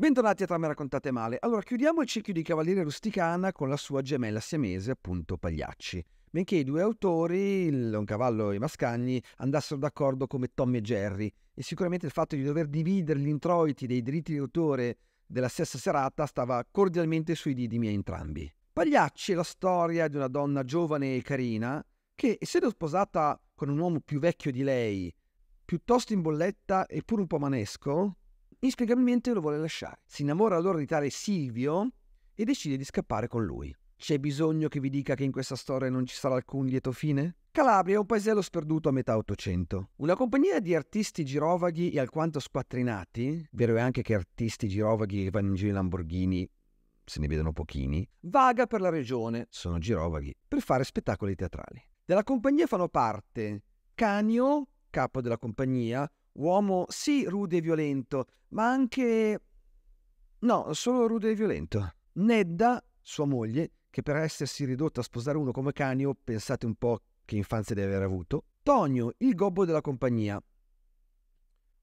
Bentornati a Trame raccontate male. Allora, chiudiamo il cerchio di Cavaliere Rusticana con la sua gemella siamese, appunto Pagliacci. Benché i due autori, il Loncavallo e Mascagni, andassero d'accordo come Tommy e Jerry, e sicuramente il fatto di dover dividere gli introiti dei diritti di autore della stessa serata stava cordialmente sui didi miei entrambi. Pagliacci è la storia di una donna giovane e carina che, essendo sposata con un uomo più vecchio di lei, piuttosto in bolletta e pur un po' manesco, inspiegabilmente lo vuole lasciare. Si innamora allora di tale Silvio e decide di scappare con lui. C'è bisogno che vi dica che in questa storia non ci sarà alcun lieto fine? Calabria è un paesello sperduto a metà Ottocento. Una compagnia di artisti girovaghi e alquanto squattrinati, vero è anche che artisti girovaghi e vanno in giro in Lamborghini se ne vedono pochini, vaga per la regione, sono girovaghi, per fare spettacoli teatrali. Della compagnia fanno parte Canio, capo della compagnia, uomo sì rude e violento, ma anche... no, solo rude e violento. Nedda, sua moglie, che per essersi ridotta a sposare uno come Canio, pensate un po' che infanzia deve aver avuto. Tonio, il gobbo della compagnia.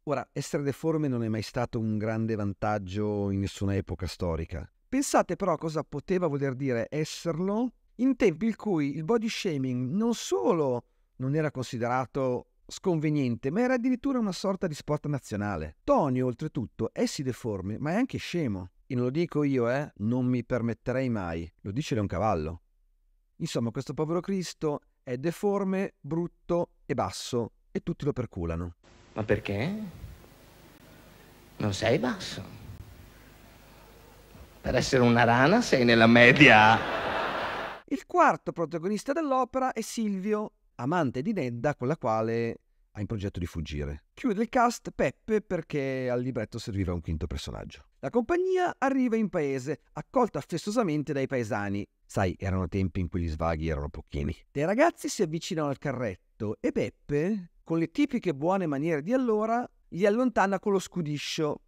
Ora, essere deforme non è mai stato un grande vantaggio in nessuna epoca storica. Pensate però a cosa poteva voler dire esserlo in tempi in cui il body shaming non solo non era considerato sconveniente, ma era addirittura una sorta di sport nazionale. Tonio, oltretutto, è sì deforme, ma è anche scemo. E non lo dico io, eh, non mi permetterei mai, lo dice Cavallo. Insomma, questo povero Cristo è deforme, brutto e basso, e tutti lo perculano. Ma perché? Non sei basso. Per essere una rana sei nella media. Il quarto protagonista dell'opera è Silvio, amante di Nedda con la quale ha in progetto di fuggire. Chiude il cast Peppe perché al libretto serviva un quinto personaggio. La compagnia arriva in paese, accolta festosamente dai paesani. Sai, erano tempi in cui gli svaghi erano pochini. Dei ragazzi si avvicinano al carretto e Peppe, con le tipiche buone maniere di allora, li allontana con lo scudiscio.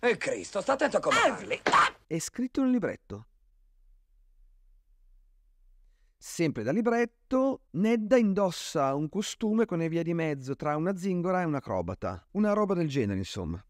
E eh, Cristo, sta attento a come parli. È scritto in un libretto. Sempre da libretto, Nedda indossa un costume con le vie di mezzo tra una zingora e un acrobata, una roba del genere, insomma.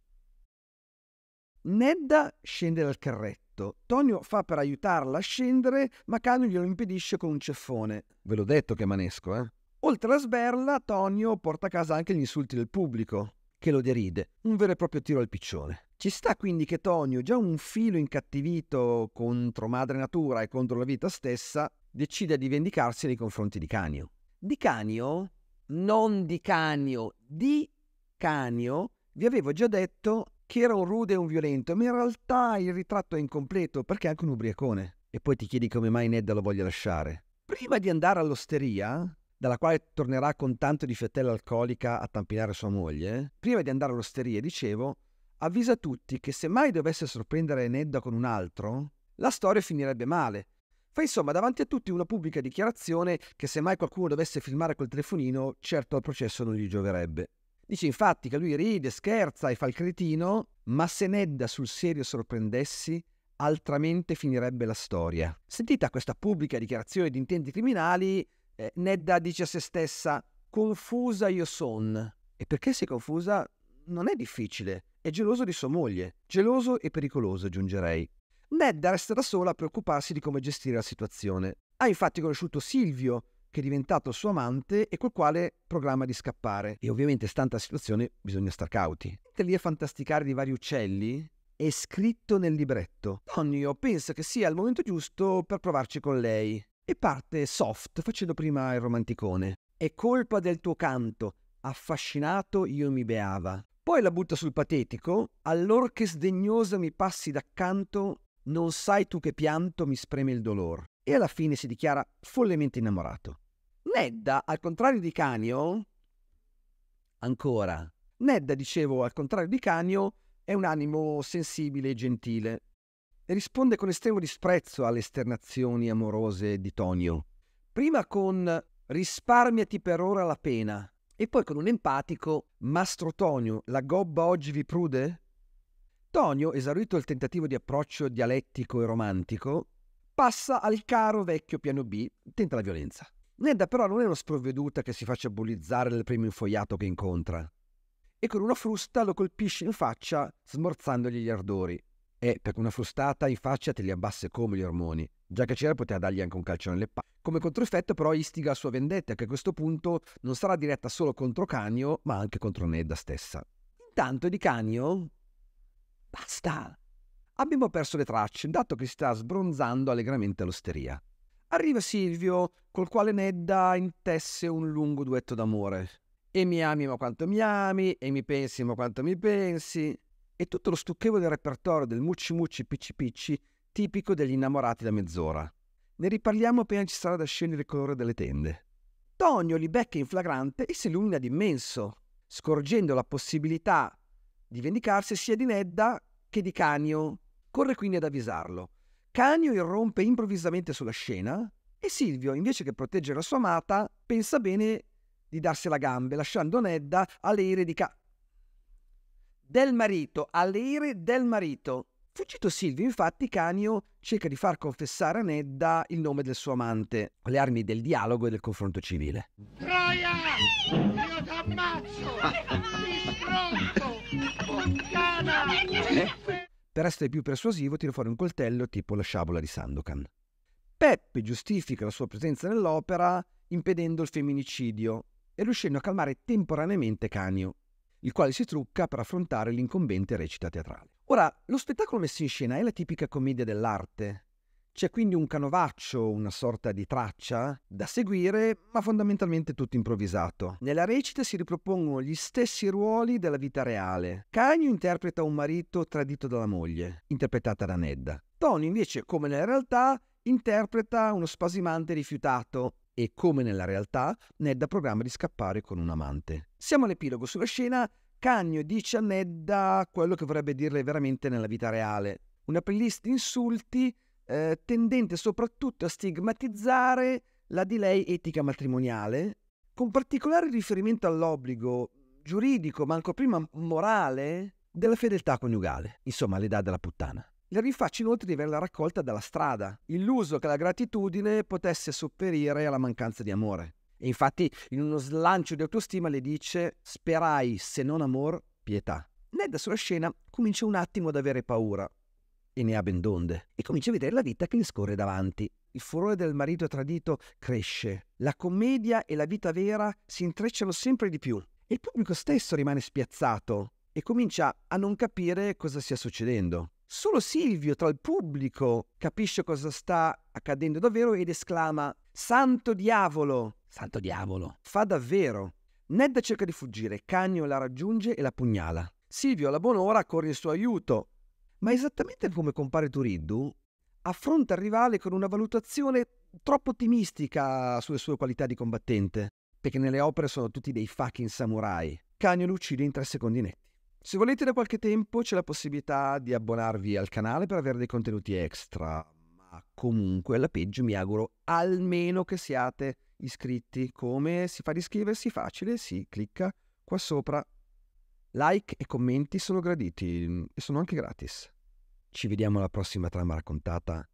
Nedda scende dal carretto. Tonio fa per aiutarla a scendere, ma Cano glielo impedisce con un ceffone. Ve l'ho detto che è manesco, eh? Oltre alla sberla, Tonio porta a casa anche gli insulti del pubblico, che lo deride, un vero e proprio tiro al piccione. Ci sta quindi che Tonio, già un filo incattivito contro madre natura e contro la vita stessa, decide di vendicarsi nei confronti di Canio. Di Canio, non di Canio, di Canio, vi avevo già detto che era un rude e un violento, ma in realtà il ritratto è incompleto perché è anche un ubriacone. E poi ti chiedi come mai Nedda lo voglia lasciare. Prima di andare all'osteria, dalla quale tornerà con tanto di fiatella alcolica a tampinare sua moglie, prima di andare all'osteria, dicevo, avvisa tutti che se mai dovesse sorprendere Nedda con un altro, la storia finirebbe male, Fa insomma davanti a tutti una pubblica dichiarazione che se mai qualcuno dovesse filmare col telefonino, certo al processo non gli gioverebbe. Dice infatti che lui ride, scherza e fa il cretino, ma se Nedda sul serio sorprendessi, altramente finirebbe la storia. Sentita questa pubblica dichiarazione di intenti criminali, eh, Nedda dice a se stessa, confusa io son. E perché si è confusa? Non è difficile. È geloso di sua moglie. Geloso e pericoloso, aggiungerei. Ned resta da sola a preoccuparsi di come gestire la situazione. Ha infatti conosciuto Silvio, che è diventato suo amante e col quale programma di scappare. E ovviamente, stante la situazione, bisogna star cauti. Mentre lì a fantasticare di vari uccelli, è scritto nel libretto. Tonio pensa che sia il momento giusto per provarci con lei. E parte soft, facendo prima il romanticone. È colpa del tuo canto, affascinato io mi beava. Poi la butta sul patetico, allor che sdegnosa mi passi d'accanto non sai tu che pianto mi spreme il dolore. E alla fine si dichiara follemente innamorato. Nedda, al contrario di Canio, ancora, Nedda, dicevo, al contrario di Canio, è un animo sensibile e gentile. E risponde con estremo disprezzo alle esternazioni amorose di Tonio. Prima con risparmiati per ora la pena, e poi con un empatico Mastro Tonio, la gobba oggi vi prude? Tonio, esaurito il tentativo di approccio dialettico e romantico, passa al caro vecchio piano B, tenta la violenza. Nedda però non è una sprovveduta che si faccia bullizzare dal primo infogliato che incontra. E con una frusta lo colpisce in faccia smorzandogli gli ardori. E perché una frustata in faccia te li abbasse come gli ormoni. Già che c'era poteva dargli anche un calcio nelle palle. Come controeffetto però istiga la sua vendetta che a questo punto non sarà diretta solo contro Canio ma anche contro Nedda stessa. Intanto di Canio Basta! Abbiamo perso le tracce, dato che si sta sbronzando allegramente all'osteria. Arriva Silvio, col quale Nedda intesse un lungo duetto d'amore. E mi ami ma quanto mi ami, e mi pensi ma quanto mi pensi. E tutto lo stucchevole repertorio del mucci mucci picci picci tipico degli innamorati da mezz'ora. Ne riparliamo appena ci sarà da scendere il colore delle tende. Tonio li becca in flagrante e si illumina d'immenso, scorgendo la possibilità di vendicarsi sia di Nedda che di Canio. Corre quindi ad avvisarlo. Canio irrompe improvvisamente sulla scena e Silvio, invece che proteggere la sua amata, pensa bene di darsi la gambe, lasciando Nedda alle ire di Ca... Del marito, alle ire del marito. Fuggito Silvio, infatti, Canio cerca di far confessare a Nedda il nome del suo amante, con le armi del dialogo e del confronto civile troia! Io t'ammazzo! Ti ah. stronzo! Puttana! Eh? Per essere più persuasivo tiro fuori un coltello tipo la sciabola di Sandokan. Peppe giustifica la sua presenza nell'opera impedendo il femminicidio e riuscendo a calmare temporaneamente Canio, il quale si trucca per affrontare l'incombente recita teatrale. Ora, lo spettacolo messo in scena è la tipica commedia dell'arte, c'è quindi un canovaccio, una sorta di traccia da seguire, ma fondamentalmente tutto improvvisato. Nella recita si ripropongono gli stessi ruoli della vita reale. Cagno interpreta un marito tradito dalla moglie, interpretata da Nedda. Tony invece, come nella realtà, interpreta uno spasimante rifiutato e, come nella realtà, Nedda programma di scappare con un amante. Siamo all'epilogo sulla scena. Cagno dice a Nedda quello che vorrebbe dirle veramente nella vita reale. Una playlist di insulti eh, tendente soprattutto a stigmatizzare la di lei etica matrimoniale, con particolare riferimento all'obbligo giuridico, ma ancora prima morale, della fedeltà coniugale, insomma l'età della puttana. Le rifaccio inoltre di averla raccolta dalla strada, illuso che la gratitudine potesse sopperire alla mancanza di amore. E infatti, in uno slancio di autostima, le dice: Sperai, se non amor, pietà. Ned sulla scena comincia un attimo ad avere paura, e ne ha ben donde, e comincia a vedere la vita che le scorre davanti. Il furore del marito tradito cresce, la commedia e la vita vera si intrecciano sempre di più, e il pubblico stesso rimane spiazzato e comincia a non capire cosa stia succedendo. Solo Silvio tra il pubblico capisce cosa sta accadendo davvero ed esclama Santo diavolo! Santo diavolo! Fa davvero. Ned cerca di fuggire, Cagno la raggiunge e la pugnala. Silvio alla buon'ora corre in suo aiuto ma esattamente come compare Turiddu, affronta il rivale con una valutazione troppo ottimistica sulle sue qualità di combattente, perché nelle opere sono tutti dei fucking samurai. Canio lo uccide in tre secondi netti. Se volete da qualche tempo c'è la possibilità di abbonarvi al canale per avere dei contenuti extra, ma comunque alla peggio mi auguro almeno che siate iscritti. Come si fa ad iscriversi? Facile, si clicca qua sopra Like e commenti sono graditi mm, e sono anche gratis. Ci vediamo alla prossima trama raccontata